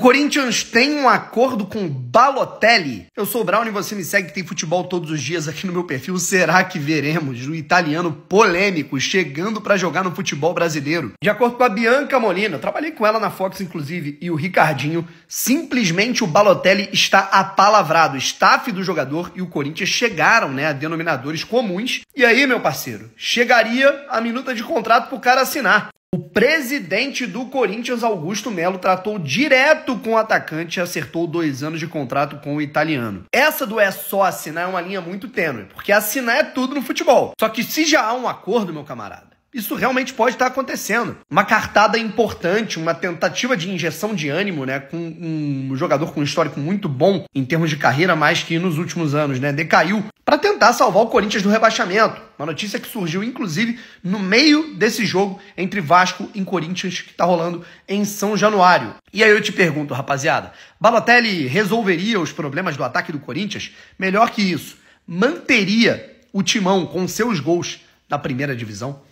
O Corinthians tem um acordo com Balotelli. Eu sou o Brown e você me segue que tem futebol todos os dias aqui no meu perfil. Será que veremos o italiano polêmico chegando para jogar no futebol brasileiro? De acordo com a Bianca Molina, trabalhei com ela na Fox inclusive e o Ricardinho, simplesmente o Balotelli está apalavrado. O staff do jogador e o Corinthians chegaram, né, a denominadores comuns. E aí, meu parceiro, chegaria a minuta de contrato pro cara assinar. O presidente do Corinthians, Augusto Melo, tratou direto com o atacante e acertou dois anos de contrato com o italiano. Essa do é só assinar é uma linha muito tênue, porque assinar é tudo no futebol. Só que se já há um acordo, meu camarada, isso realmente pode estar acontecendo. Uma cartada importante, uma tentativa de injeção de ânimo, né? Com um jogador com um histórico muito bom em termos de carreira, mas que nos últimos anos, né, decaiu, para tentar salvar o Corinthians do rebaixamento. Uma notícia que surgiu, inclusive, no meio desse jogo entre Vasco e Corinthians, que está rolando em São Januário. E aí eu te pergunto, rapaziada, Balotelli resolveria os problemas do ataque do Corinthians? Melhor que isso, manteria o timão com seus gols na primeira divisão?